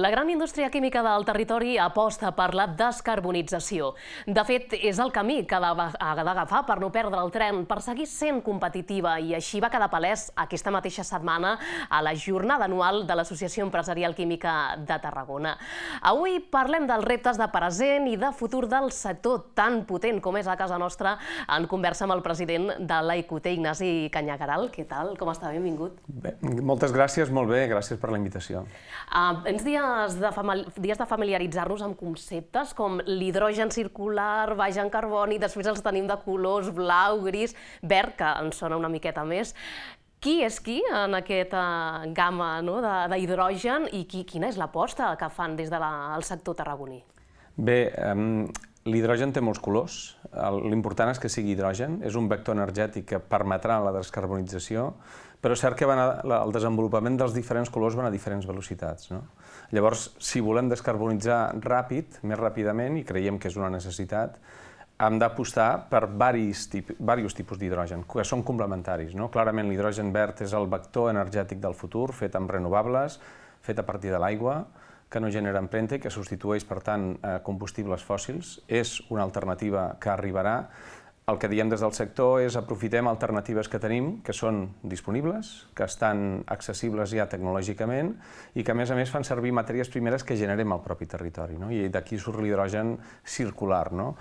La gran indústria química del territori aposta per la descarbonització. De fet, és el camí que ha d'agafar per no perdre el tren, per seguir sent competitiva, i així va quedar palès aquesta mateixa setmana a la jornada anual de l'Associació Empresarial Química de Tarragona. Avui parlem dels reptes de present i de futur del sector tan potent com és a casa nostra, en conversa amb el president de l'AICUT, Ignasi Canyagaral. Què tal? Com està? Benvingut. Bé, moltes gràcies, molt bé. Gràcies per la invitació. Uh, ens dia ganes de, dies de familiaritzar-nos amb conceptes com l'hidrogen circular, baix en carboni, després els tenim de colors blau, gris, verd, que ens sona una miqueta més. Qui és qui en aquesta eh, gamma no, d'hidrogen i qui, quina és l'aposta que fan des del de sector tarragoní? Bé, um, l'hidrogen té molts colors. L'important és que sigui hidrogen. És un vector energètic que permetrà la descarbonització, però és cert que van a, la, el desenvolupament dels diferents colors van a diferents velocitats. No? Llavors, si volem descarbonitzar ràpid, més ràpidament, i creiem que és una necessitat, hem d'apostar per diversos, tipus, tipus d'hidrogen, que són complementaris. No? Clarament, l'hidrogen verd és el vector energètic del futur, fet amb renovables, fet a partir de l'aigua, que no genera empremta i que substitueix, per tant, eh, combustibles fòssils. És una alternativa que arribarà el que diem des del sector és aprofitem alternatives que tenim, que són disponibles, que estan accessibles ja tecnològicament i que, a més a més, fan servir matèries primeres que generem al propi territori. No? I d'aquí surt l'hidrogen circular. No?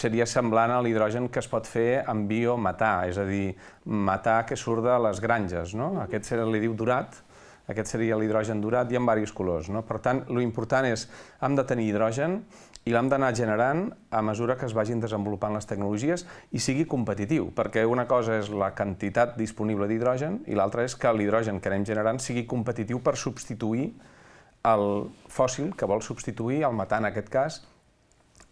Seria semblant a l'hidrogen que es pot fer amb biometà, és a dir, metà que surt de les granges. No? Aquest se li diu durat, aquest seria l'hidrogen durat i amb diversos colors. No? Per tant, l'important és, hem de tenir hidrogen, i l'hem d'anar generant a mesura que es vagin desenvolupant les tecnologies i sigui competitiu, perquè una cosa és la quantitat disponible d'hidrogen i l'altra és que l'hidrogen que anem generant sigui competitiu per substituir el fòssil que vol substituir el metà en aquest cas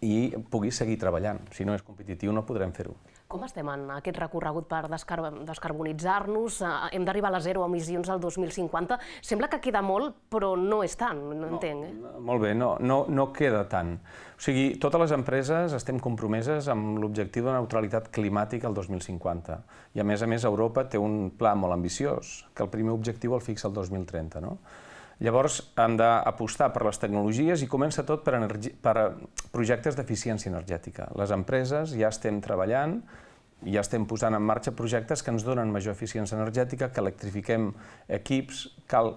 i pugui seguir treballant. Si no és competitiu no podrem fer-ho. Com estem en aquest recorregut per descarbonitzar-nos? Eh, hem d'arribar a les zero emissions al 2050. Sembla que queda molt, però no és tant, no, no entenc. Eh? Molt bé, no, no, no queda tant. O sigui, totes les empreses estem compromeses amb l'objectiu de neutralitat climàtica al 2050. I a més a més Europa té un pla molt ambiciós, que el primer objectiu el fixa el 2030. No? Llavors hem d'apostar per les tecnologies i comença tot per, per eh, projectes d'eficiència energètica. Les empreses ja estem treballant ja estem posant en marxa projectes que ens donen major eficiència energètica, que electrifiquem equips, cal,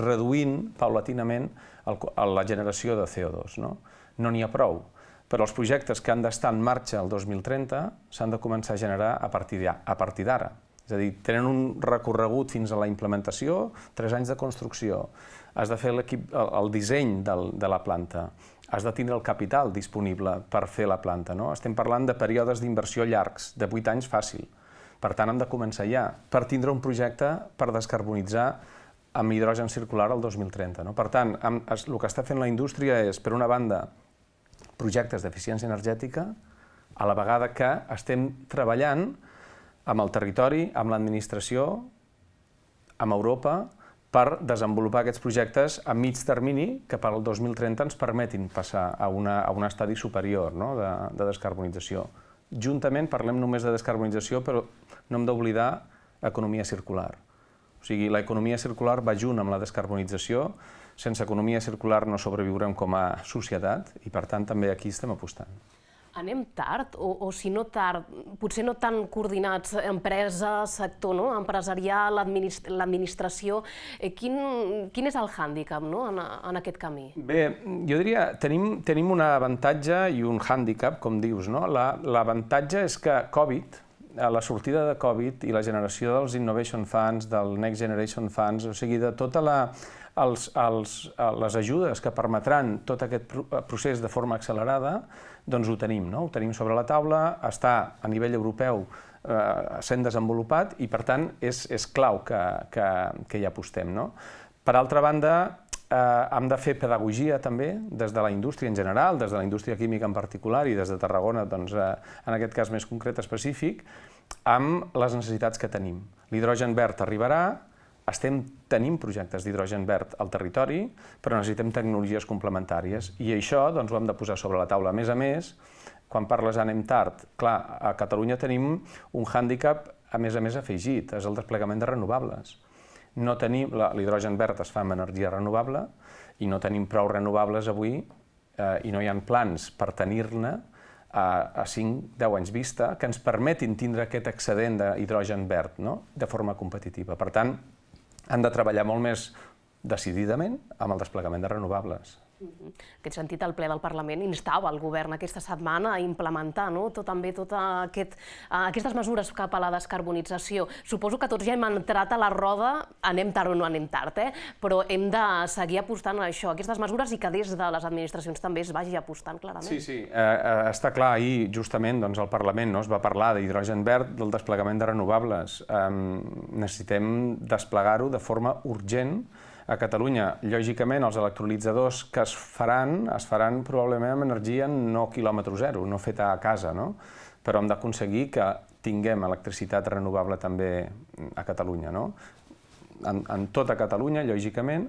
reduint paulatinament el, la generació de CO2. No n'hi no ha prou, però els projectes que han d'estar en marxa el 2030 s'han de començar a generar a partir d'ara. És a dir, tenen un recorregut fins a la implementació, tres anys de construcció, has de fer el, el disseny del, de la planta, has de tindre el capital disponible per fer la planta. No? Estem parlant de períodes d'inversió llargs, de 8 anys fàcil. Per tant, hem de començar ja per tindre un projecte per descarbonitzar amb hidrogen circular el 2030. No? Per tant, amb, es, el que està fent la indústria és, per una banda, projectes d'eficiència energètica, a la vegada que estem treballant amb el territori, amb l'administració, amb Europa, per desenvolupar aquests projectes a mig termini que per al 2030 ens permetin passar a, una, a un estadi superior no? de, de descarbonització. Juntament parlem només de descarbonització, però no hem d'oblidar economia circular. O sigui, l'economia circular va junt amb la descarbonització, sense economia circular no sobreviurem com a societat i, per tant, també aquí estem apostant anem tard, o, o si no tard, potser no tan coordinats, empresa, sector no? empresarial, l'administració, eh, quin, quin és el hàndicap no? en, en aquest camí? Bé, jo diria, tenim, tenim un avantatge i un hàndicap, com dius, no? L'avantatge la, és que Covid, eh, la sortida de Covid i la generació dels Innovation Funds, del Next Generation Funds, o sigui, de tota la, els, els, eh, les ajudes que permetran tot aquest eh, procés de forma accelerada, doncs ho tenim, no? ho tenim sobre la taula, està a nivell europeu eh, sent desenvolupat i, per tant, és, és clau que, que, que hi apostem. No? Per altra banda, eh, hem de fer pedagogia també des de la indústria en general, des de la indústria química en particular i des de Tarragona, doncs, eh, en aquest cas més concret específic, amb les necessitats que tenim. L'hidrogen verd arribarà, estem, tenim projectes d'hidrogen verd al territori, però necessitem tecnologies complementàries. I això doncs, ho hem de posar sobre la taula. A més a més, quan parles anem tard, clar, a Catalunya tenim un hàndicap a més a més afegit, és el desplegament de renovables. No tenim, l'hidrogen verd es fa amb energia renovable i no tenim prou renovables avui eh, i no hi ha plans per tenir-ne a, a 5-10 anys vista que ens permetin tindre aquest excedent d'hidrogen verd no? de forma competitiva. Per tant, han de treballar molt més decididament amb el desplegament de renovables. En aquest sentit, el ple del Parlament instava el govern aquesta setmana a implementar no? tot, també tot aquest, eh, aquestes mesures cap a la descarbonització. Suposo que tots ja hem entrat a la roda, anem tard o no anem tard, eh? però hem de seguir apostant a això, a aquestes mesures, i que des de les administracions també es vagi apostant clarament. Sí, sí, eh, eh, està clar, ahir justament doncs, el Parlament no, es va parlar d'hidrogen verd, del desplegament de renovables. Eh, necessitem desplegar-ho de forma urgent, a Catalunya, lògicament, els electrolitzadors que es faran, es faran probablement amb energia no quilòmetre zero, no feta a casa, no? però hem d'aconseguir que tinguem electricitat renovable també a Catalunya, no? En, en tota Catalunya, lògicament,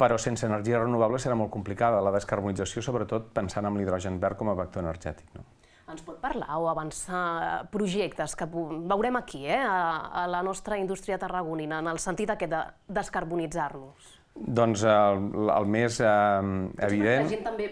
però sense energia renovable serà molt complicada la descarbonització, sobretot pensant en l'hidrogen verd com a vector energètic. No? ens pot parlar o avançar projectes que veurem aquí, eh, a, a la nostra indústria tarragonina, en el sentit aquest de descarbonitzar-nos? Doncs el, el més eh, evident... La gent també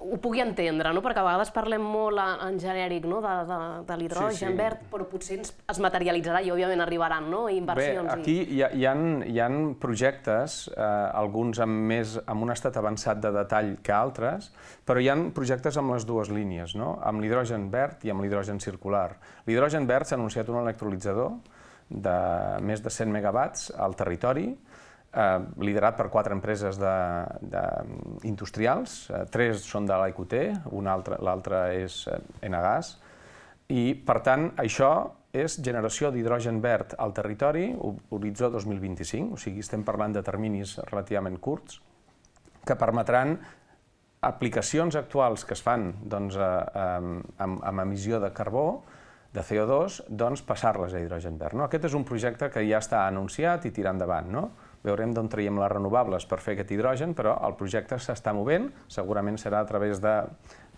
ho pugui entendre, no? perquè a vegades parlem molt en genèric no? de, de, de l'hidrogen sí, sí. verd, però potser ens, es materialitzarà i òbviament arribaran no? inversions. Bé, aquí i... hi, ha, hi, ha, hi ha projectes, eh, alguns amb, més, amb un estat avançat de detall que altres, però hi ha projectes amb les dues línies, no? amb l'hidrogen verd i amb l'hidrogen circular. L'hidrogen verd s'ha anunciat un electrolitzador de més de 100 megawatts al territori, eh, liderat per quatre empreses de, de industrials, eh, tres són de l'IQT, l'altra és Enagas, eh, i per tant això és generació d'hidrogen verd al territori, horitzó 2025, o sigui estem parlant de terminis relativament curts, que permetran aplicacions actuals que es fan doncs, a, eh, a, eh, amb, amb emissió de carbó, de CO2, doncs passar-les a hidrogen verd. No? Aquest és un projecte que ja està anunciat i tirant endavant. No? Veurem d'on traiem les renovables per fer aquest hidrogen, però el projecte s'està movent, segurament serà a través de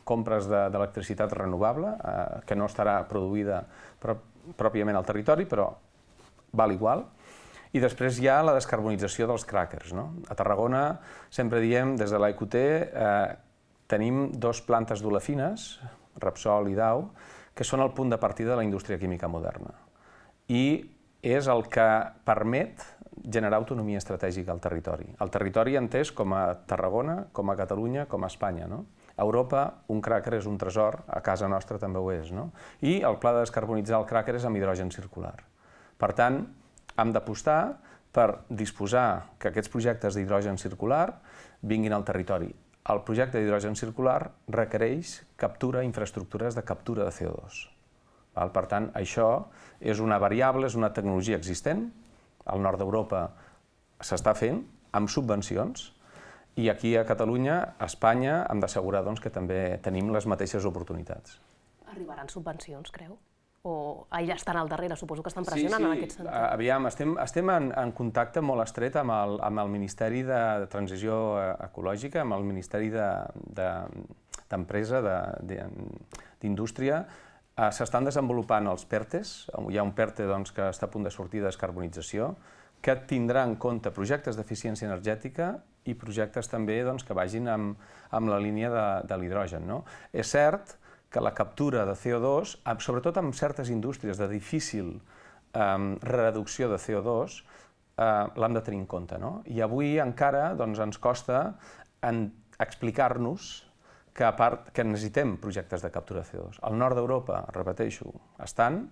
compres d'electricitat de, renovable, eh, que no estarà produïda pròpiament al territori, però val igual. I després hi ha la descarbonització dels cràquers. No? A Tarragona sempre diem, des de l'EQT, eh, tenim dos plantes d'olefines, Repsol i Dau, que són el punt de partida de la indústria química moderna. I és el que permet generar autonomia estratègica al territori. El territori entès com a Tarragona, com a Catalunya, com a Espanya. No? A Europa, un cràquer és un tresor, a casa nostra també ho és. No? I el pla de descarbonitzar el cràquer és amb hidrogen circular. Per tant, hem d'apostar per disposar que aquests projectes d'hidrogen circular vinguin al territori. El projecte d'hidrogen circular requereix captura, infraestructures de captura de CO2. Per tant, això és una variable, és una tecnologia existent, al nord d'Europa s'està fent amb subvencions i aquí a Catalunya, a Espanya, hem d'assegurar doncs, que també tenim les mateixes oportunitats. Arribaran subvencions, creu? o allà estan al darrere, suposo que estan pressionant sí, sí. en aquest sentit. Aviam, estem, estem en, en contacte molt estret amb el, amb el Ministeri de, Transició eh, Ecològica, amb el Ministeri d'Empresa, de, d'Indústria, de, de, Eh, s'estan desenvolupant els PERTES, hi ha un PERTE doncs, que està a punt de sortir de descarbonització, que tindrà en compte projectes d'eficiència energètica i projectes també doncs, que vagin amb, amb la línia de, de l'hidrogen. No? És cert que la captura de CO2, sobretot en certes indústries de difícil eh, reducció de CO2, eh, l'hem de tenir en compte. No? I avui encara doncs, ens costa explicar-nos que, a part, que necessitem projectes de captura de CO2. Al nord d'Europa, repeteixo, estan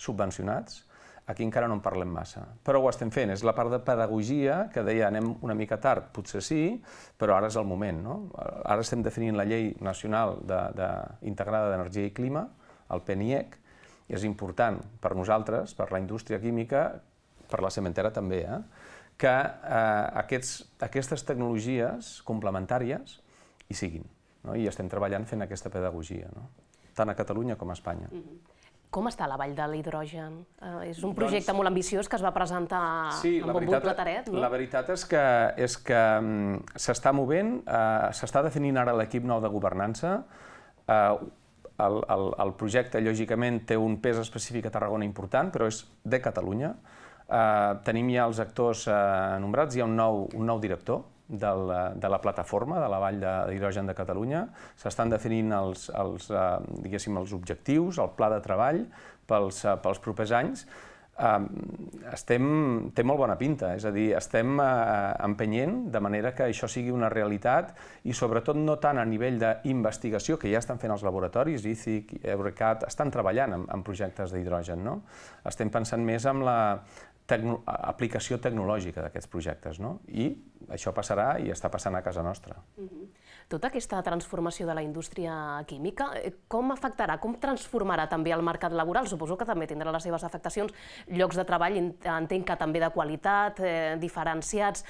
subvencionats, aquí encara no en parlem massa. Però ho estem fent, és la part de pedagogia que deia anem una mica tard, potser sí, però ara és el moment. No? Ara estem definint la llei nacional de, de, integrada d'energia i clima, el PENIEC, i és important per nosaltres, per la indústria química, per la cementera també, eh? que eh, aquests, aquestes tecnologies complementàries hi siguin no? i estem treballant fent aquesta pedagogia, no? tant a Catalunya com a Espanya. Mm -hmm. Com està la Vall de l'Hidrogen? Eh, és un doncs projecte doncs... molt ambiciós que es va presentar sí, amb un bon plataret. no? La veritat és que és que um, s'està movent, eh, s'està definint ara l'equip nou de governança, eh, el, el, el projecte, lògicament, té un pes específic a Tarragona important, però és de Catalunya. Eh, tenim ja els actors eh, nombrats, hi ha un nou, un nou director, de la, eh, de la plataforma de la Vall d'Hidrogen de, de Catalunya. S'estan definint els, els, eh, els objectius, el pla de treball pels, eh, pels propers anys. Eh, estem, té molt bona pinta, és a dir, estem eh, empenyent de manera que això sigui una realitat i sobretot no tant a nivell d'investigació, que ja estan fent els laboratoris, ICIC, Eurecat, estan treballant en, en projectes d'hidrogen, no? Estem pensant més amb la, tecno aplicació tecnològica d'aquests projectes, no? I això passarà i està passant a casa nostra. Uh mm-hmm. -huh. Tota aquesta transformació de la indústria química, eh, com afectarà, com transformarà també el mercat laboral? Suposo que també tindrà les seves afectacions, llocs de treball, entenc que també de qualitat, eh, diferenciats.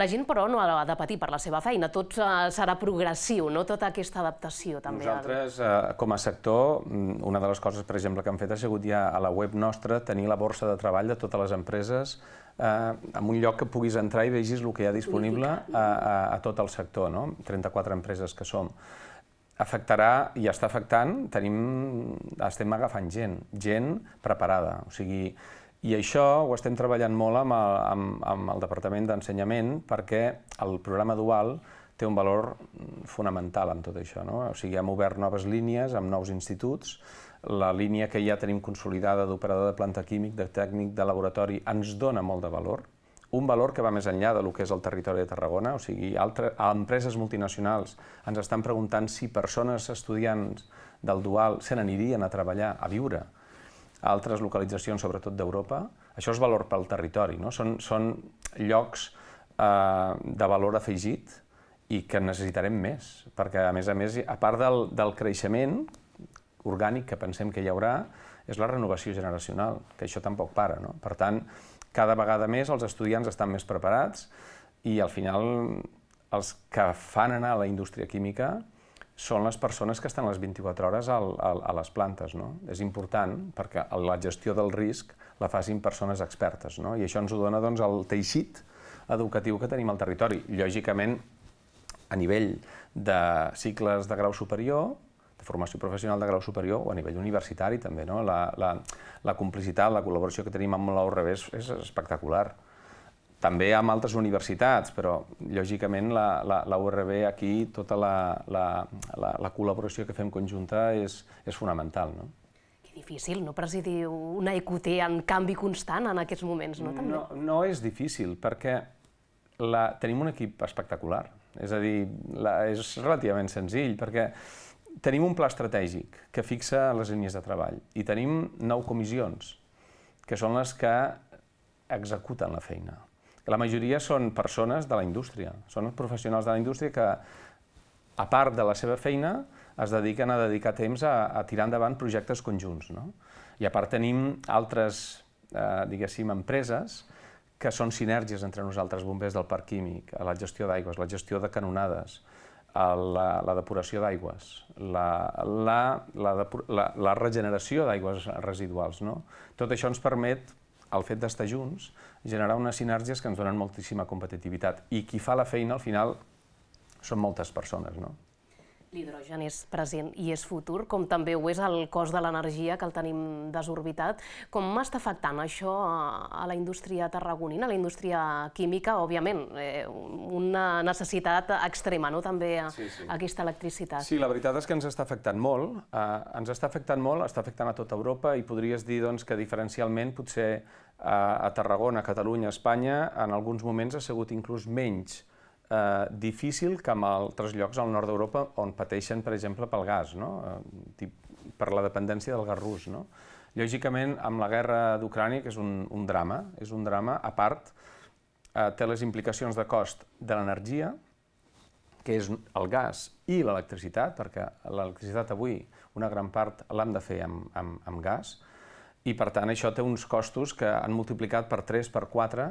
La gent, però, no ha de patir per la seva feina, tot eh, serà progressiu, no? Tota aquesta adaptació també. Nosaltres, eh, com a sector, mm, una de les coses, per exemple, que hem fet ha sigut ja a la web nostra tenir la borsa de treball de totes les empreses eh, en un lloc que puguis entrar i vegis el que hi ha disponible a, a, a tot el sector, no? 34 empreses que som afectarà i està afectant, tenim, estem agafant gent, gent preparada. O sigui, i això ho estem treballant molt amb el, amb, amb el Departament d'Ensenyament perquè el programa dual té un valor mm, fonamental en tot això. No? O sigui, hem obert noves línies amb nous instituts, la línia que ja tenim consolidada d'operador de planta químic, de tècnic de laboratori, ens dona molt de valor, un valor que va més enllà del que és el territori de Tarragona, o sigui, altres, empreses multinacionals ens estan preguntant si persones estudiants del dual se n'anirien a treballar, a viure, a altres localitzacions, sobretot d'Europa. Això és valor pel territori, no? Són, són llocs eh, de valor afegit i que necessitarem més, perquè, a més a més, a part del, del creixement, orgànic que pensem que hi haurà és la renovació generacional, que això tampoc para. No? Per tant, cada vegada més els estudiants estan més preparats i al final els que fan anar a la indústria química són les persones que estan les 24 hores al, al, a les plantes. No? És important perquè la gestió del risc la facin persones expertes. No? I això ens ho dona doncs, el teixit educatiu que tenim al territori. Lògicament, a nivell de cicles de grau superior, formació professional de grau superior o a nivell universitari també. No? La, la, la complicitat, la col·laboració que tenim amb l'ORB és, és espectacular. També amb altres universitats, però lògicament la, la, la URB aquí, tota la, la, la, la col·laboració que fem conjunta és, és fonamental. No? difícil, no presidir una EQT en canvi constant en aquests moments, no? També? No, no és difícil, perquè la, tenim un equip espectacular. És a dir, la, és relativament senzill, perquè tenim un pla estratègic que fixa les línies de treball i tenim nou comissions, que són les que executen la feina. La majoria són persones de la indústria, són els professionals de la indústria que, a part de la seva feina, es dediquen a dedicar temps a, a tirar endavant projectes conjunts. No? I a part tenim altres, eh, diguéssim, empreses que són sinergies entre nosaltres, bombers del parc químic, la gestió d'aigües, la gestió de canonades, la, la depuració d'aigües, la, la, la, la, la regeneració d'aigües residuals. No? Tot això ens permet, el fet d'estar junts, generar unes sinergies que ens donen moltíssima competitivitat. I qui fa la feina, al final, són moltes persones. No? L'hidrogen és present i és futur, com també ho és el cost de l'energia que el tenim desorbitat. Com m'està afectant això a la indústria tarragonina, a la indústria química? Òbviament, eh, una necessitat extrema, no?, també a, sí, sí. aquesta electricitat. Sí, la veritat és que ens està afectant molt. Eh, ens està afectant molt, està afectant a tota Europa i podries dir doncs, que diferencialment potser eh, a Tarragona, a Catalunya, a Espanya, en alguns moments ha sigut inclús menys eh, difícil que en altres llocs al nord d'Europa on pateixen, per exemple, pel gas, no? Eh, per la dependència del gas rus. No? Lògicament, amb la guerra d'Ucrània, que és un, un drama, és un drama a part, eh, té les implicacions de cost de l'energia, que és el gas i l'electricitat, perquè l'electricitat avui una gran part l'hem de fer amb, amb, amb gas, i per tant això té uns costos que han multiplicat per 3, per 4,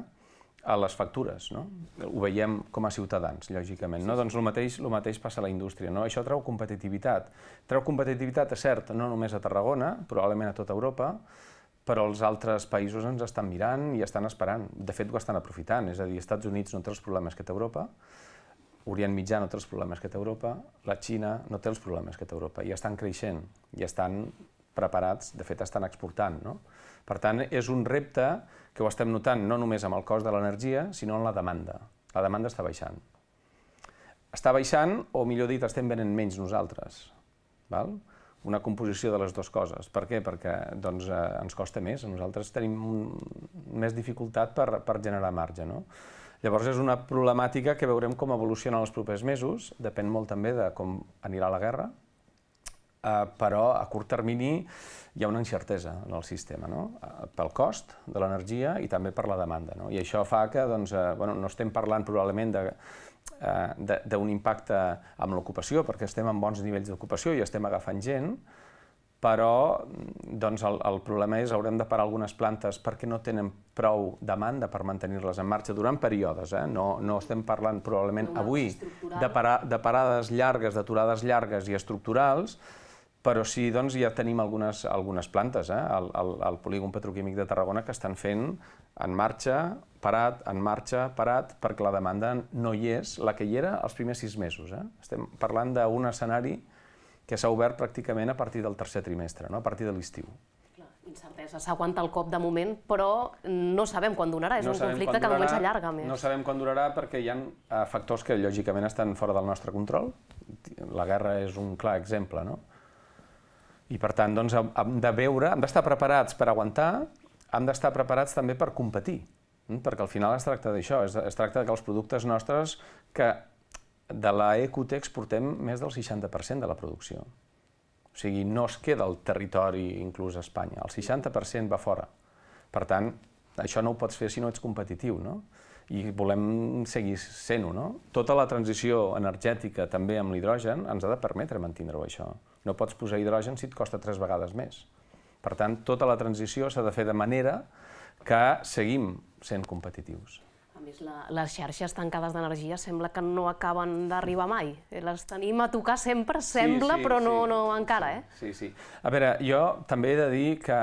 a les factures, no? Ho veiem com a ciutadans, lògicament, no? Sí, sí. Doncs el mateix, el mateix passa a la indústria, no? Això treu competitivitat. Treu competitivitat, és cert, no només a Tarragona, probablement a tota Europa, però els altres països ens estan mirant i estan esperant. De fet, ho estan aprofitant, és a dir, Estats Units no té els problemes que té Europa, Orient Mitjà no té els problemes que té Europa, la Xina no té els problemes que té Europa, i estan creixent, i estan preparats, de fet estan exportant. No? Per tant, és un repte que ho estem notant no només amb el cost de l'energia, sinó en la demanda. La demanda està baixant. Està baixant, o millor dit, estem venent menys nosaltres. Val? Una composició de les dues coses. Per què? Perquè doncs, eh, ens costa més. Nosaltres tenim un, més dificultat per, per generar marge. No? Llavors és una problemàtica que veurem com evoluciona els propers mesos, depèn molt també de com anirà la guerra, eh, però a curt termini hi ha una incertesa en el sistema, no? Eh, pel cost de l'energia i també per la demanda. No? I això fa que doncs, eh, bueno, no estem parlant probablement de, eh, d'un impacte amb l'ocupació, perquè estem en bons nivells d'ocupació i estem agafant gent, però mm, doncs, el, el problema és haurem de parar algunes plantes perquè no tenen prou demanda per mantenir-les en marxa durant períodes. Eh? No, no estem parlant probablement avui de, para, de parades llargues, d'aturades llargues i estructurals, però sí, doncs, ja tenim algunes, algunes plantes eh, al, al, al polígon petroquímic de Tarragona que estan fent en marxa, parat, en marxa, parat, perquè la demanda no hi és, la que hi era els primers sis mesos. Eh? Estem parlant d'un escenari que s'ha obert pràcticament a partir del tercer trimestre, no? a partir de l'estiu incertesa. S'aguanta el cop de moment, però no sabem quan donarà. És no un conflicte que de moment s'allarga més. No sabem quan durarà perquè hi ha eh, factors que lògicament estan fora del nostre control. La guerra és un clar exemple, no? I per tant, doncs, hem de veure, hem d'estar preparats per aguantar, hem d'estar preparats també per competir, hm? perquè al final es tracta d'això, es, es tracta que els productes nostres, que de la EQT exportem més del 60% de la producció. O sigui, no es queda el territori inclús a Espanya, el 60% va fora. Per tant, això no ho pots fer si no ets competitiu, no? i volem seguir sent-ho. No? Tota la transició energètica, també amb l'hidrogen, ens ha de permetre mantenir-ho, això. No pots posar hidrogen si et costa tres vegades més. Per tant, tota la transició s'ha de fer de manera que seguim sent competitius. A més, la, les xarxes tancades d'energia sembla que no acaben d'arribar mai. Eh, les tenim a tocar sempre, sembla, sí, sí, però no, sí. no encara, eh? Sí, sí. A veure, jo també he de dir que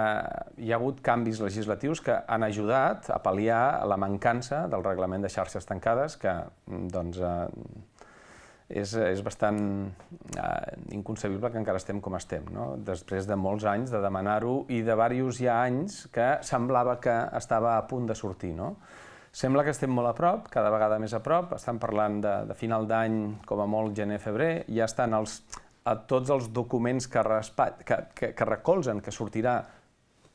hi ha hagut canvis legislatius que han ajudat a pal·liar la mancança del reglament de xarxes tancades, que, mm, doncs, eh, és, és bastant eh, inconcebible que encara estem com estem, no? després de molts anys de demanar-ho i de diversos ja anys que semblava que estava a punt de sortir. No? Sembla que estem molt a prop, cada vegada més a prop, estan parlant de, de final d'any, com a molt gener-febrer, ja estan els, a tots els documents que, respa, que, que, que recolzen que sortirà,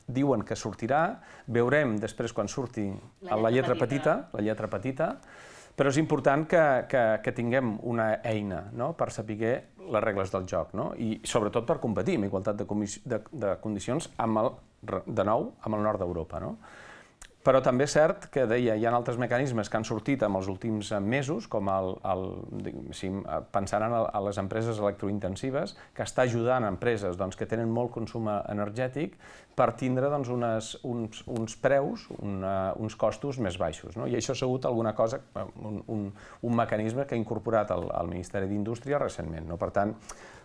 diuen que sortirà, veurem després quan surti la lletra, la lletra petita, petita, la lletra petita, però és important que, que, que tinguem una eina no? per saber les regles del joc, no? i sobretot per competir amb igualtat de, de, de condicions amb el, de nou amb el nord d'Europa. No? Però també és cert que deia, hi ha altres mecanismes que han sortit en els últims mesos, com el, el, si, pensant en el, en les empreses electrointensives, que està ajudant empreses doncs, que tenen molt consum energètic per tindre doncs, unes, uns, uns preus, una, uns costos més baixos. No? I això ha sigut alguna cosa, un, un, un mecanisme que ha incorporat el, el Ministeri d'Indústria recentment. No? Per tant,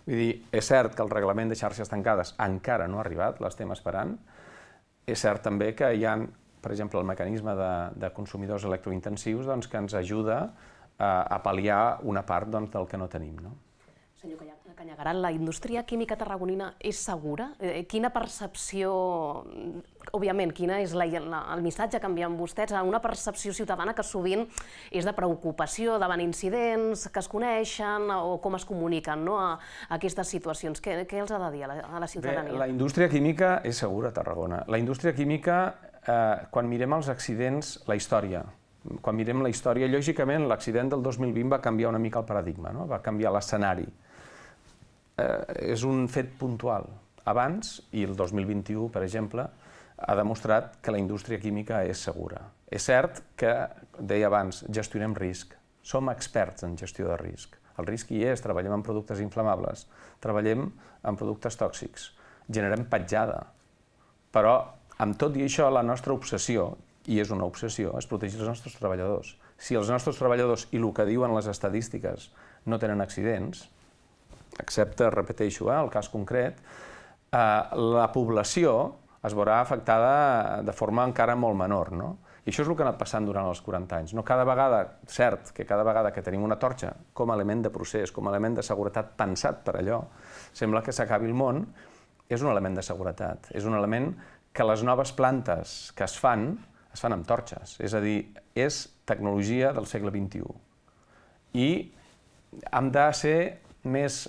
vull dir, és cert que el reglament de xarxes tancades encara no ha arribat, l'estem esperant, és cert també que hi ha per exemple, el mecanisme de, de consumidors electrointensius doncs, que ens ajuda a, a pal·liar una part doncs, del que no tenim. No? Senyor Canyagaran, la indústria química tarragonina és segura? Eh, eh, quina percepció, òbviament, quina és la, la, el missatge que envien vostès a una percepció ciutadana que sovint és de preocupació davant incidents que es coneixen o com es comuniquen no, a, a aquestes situacions? Què, què els ha de dir a la, a la ciutadania? Bé, la indústria química és segura a Tarragona. La indústria química eh, quan mirem els accidents, la història, quan mirem la història, lògicament l'accident del 2020 va canviar una mica el paradigma, no? va canviar l'escenari. Eh, és un fet puntual. Abans, i el 2021, per exemple, ha demostrat que la indústria química és segura. És cert que, deia abans, gestionem risc. Som experts en gestió de risc. El risc hi és, treballem en productes inflamables, treballem en productes tòxics, generem petjada, però amb tot i això, la nostra obsessió, i és una obsessió, és protegir els nostres treballadors. Si els nostres treballadors, i el que diuen les estadístiques, no tenen accidents, excepte, repeteixo, eh, el cas concret, eh, la població es veurà afectada de forma encara molt menor, no? I això és el que ha anat passant durant els 40 anys. No cada vegada, cert, que cada vegada que tenim una torxa com a element de procés, com a element de seguretat pensat per allò, sembla que s'acabi el món, és un element de seguretat, és un element que les noves plantes que es fan, es fan amb torxes. És a dir, és tecnologia del segle XXI. I hem de ser més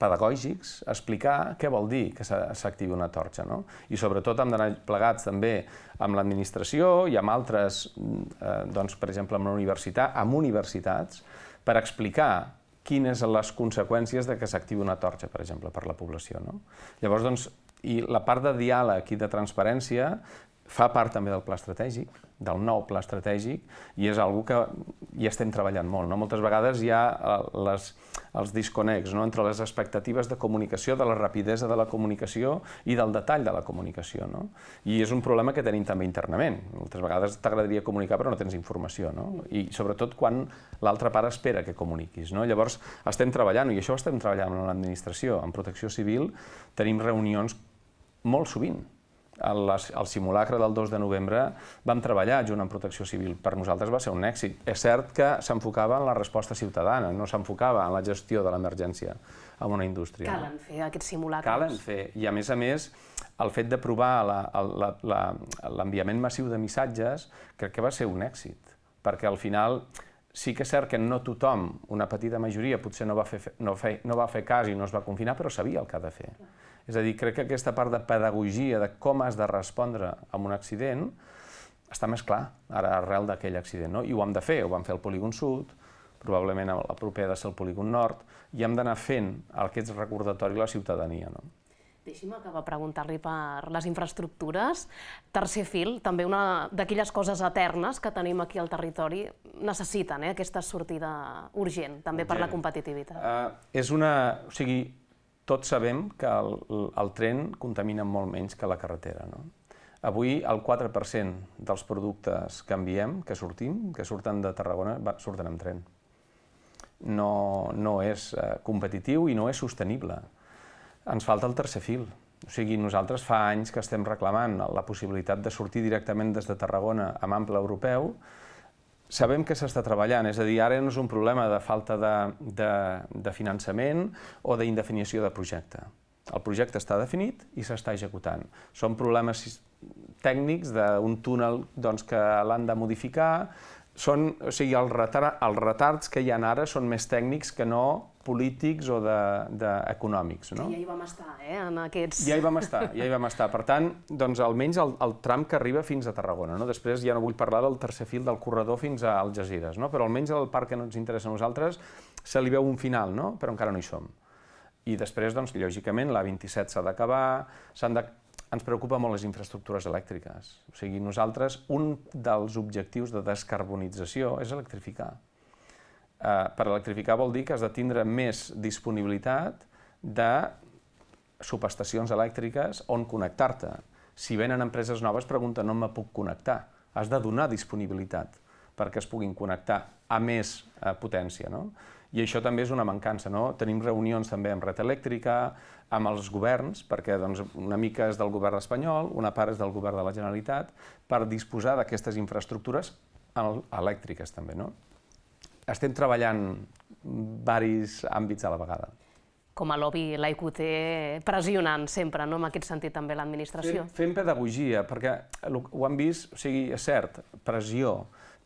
pedagògics, explicar què vol dir que s'activi una torxa. No? I sobretot hem d'anar plegats també amb l'administració i amb altres, eh, doncs, per exemple, amb, universitat, amb universitats, per explicar quines són les conseqüències de que s'activi una torxa, per exemple, per la població. No? Llavors, doncs, i la part de diàleg i de transparència fa part també del pla estratègic, del nou pla estratègic, i és una que hi estem treballant molt. No? Moltes vegades hi ha eh, les, els disconnects no? entre les expectatives de comunicació, de la rapidesa de la comunicació i del detall de la comunicació. No? I és un problema que tenim també internament. Moltes vegades t'agradaria comunicar però no tens informació. No? I sobretot quan l'altra part espera que comuniquis. No? Llavors estem treballant, i això estem treballant amb l'administració, en protecció civil, tenim reunions molt sovint. Al, al simulacre del 2 de novembre vam treballar junt amb Protecció Civil. Per nosaltres va ser un èxit. És cert que s'enfocava en la resposta ciutadana, no s'enfocava en la gestió de l'emergència en una indústria. Calen fer aquests simulacres. Calen fer, i a més a més, el fet de provar l'enviament massiu de missatges crec que va ser un èxit, perquè al final sí que és cert que no tothom, una petita majoria, potser no va fer, no, fe, no va fer cas i no es va confinar, però sabia el que ha de fer. És a dir, crec que aquesta part de pedagogia, de com has de respondre a un accident, està més clar ara arrel d'aquell accident. No? I ho hem de fer, ho vam fer al polígon sud, probablement la propera ha de ser el polígon nord, i hem d'anar fent aquests recordatori a la ciutadania. No? Deixi'm acabar preguntar-li per les infraestructures. Tercer fil, també una d'aquelles coses eternes que tenim aquí al territori, necessiten eh, aquesta sortida urgent, també urgent. per la competitivitat. Uh, és una... O sigui, tots sabem que el, el tren contamina molt menys que la carretera, no? Avui el 4% dels productes que enviem, que sortim, que surten de Tarragona, va, surten amb tren. No, no és uh, competitiu i no és sostenible ens falta el tercer fil. O sigui, nosaltres fa anys que estem reclamant la possibilitat de sortir directament des de Tarragona amb ample europeu. Sabem que s'està treballant, és a dir, ara no és un problema de falta de, de, de finançament o d'indefinició de projecte. El projecte està definit i s'està executant. Són problemes tècnics d'un túnel doncs, que l'han de modificar, són, o sigui, el retar els retards que hi ha ara són més tècnics que no polítics o de, de econòmics. No? Ja hi vam estar, eh, en aquests... Ja hi vam estar, ja hi vam estar. Per tant, doncs, almenys el, el tram que arriba fins a Tarragona. No? Després ja no vull parlar del tercer fil del corredor fins a Algeciras, no? però almenys el parc que no ens interessa a nosaltres se li veu un final, no? però encara no hi som. I després, doncs, lògicament, la 27 s'ha d'acabar, s'han de... ens preocupa molt les infraestructures elèctriques. O sigui, nosaltres, un dels objectius de descarbonització és electrificar. Eh, per electrificar vol dir que has de tindre més disponibilitat de subestacions elèctriques on connectar-te. Si venen empreses noves, pregunta on me puc connectar. Has de donar disponibilitat perquè es puguin connectar a més eh, potència. No? I això també és una mancança. No? Tenim reunions també amb Red Elèctrica, amb els governs, perquè doncs, una mica és del govern espanyol, una part és del govern de la Generalitat, per disposar d'aquestes infraestructures elèctriques també. No? estem treballant varis àmbits a la vegada. Com a lobby, l'AIQT pressionant sempre, no?, en aquest sentit també l'administració. Fem, fem pedagogia, perquè ho han vist, o sigui, és cert, pressió,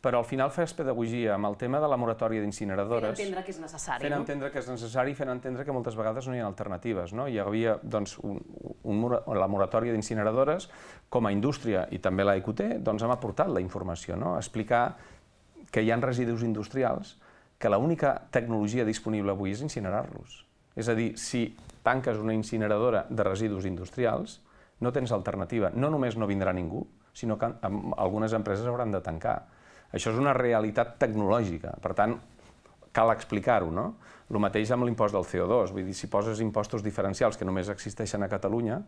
però al final fes pedagogia amb el tema de la moratòria d'incineradores... Fent entendre que és necessari, fent no? entendre que és necessari i fent entendre que moltes vegades no hi ha alternatives, no? Hi havia, doncs, un, un, la moratòria d'incineradores com a indústria i també la doncs hem aportat la informació, no? Explicar que hi han residus industrials que l'única tecnologia disponible avui és incinerar-los. És a dir, si tanques una incineradora de residus industrials, no tens alternativa. No només no vindrà ningú, sinó que algunes empreses hauran de tancar. Això és una realitat tecnològica, per tant, cal explicar-ho, no? El mateix amb l'impost del CO2, vull dir, si poses impostos diferencials que només existeixen a Catalunya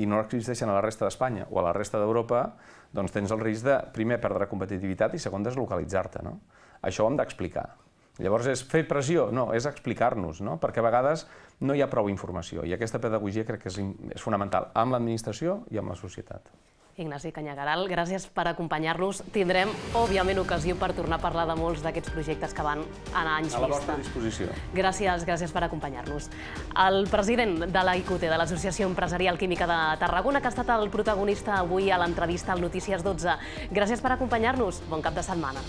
i no existeixen a la resta d'Espanya o a la resta d'Europa, doncs tens el risc de, primer, perdre competitivitat i, segon, deslocalitzar-te. No? Això ho hem d'explicar. Llavors, és fer pressió? No, és explicar-nos, no? perquè a vegades no hi ha prou informació i aquesta pedagogia crec que és, és fonamental amb l'administració i amb la societat. Ignasi Canyagaral, gràcies per acompanyar-nos. Tindrem, òbviament, ocasió per tornar a parlar de molts d'aquests projectes que van anar anys vista. A la vostra disposició. Gràcies, gràcies per acompanyar-nos. El president de la ICUT, de l'Associació Empresarial Química de Tarragona, que ha estat el protagonista avui a l'entrevista al Notícies 12. Gràcies per acompanyar-nos. Bon cap de setmana.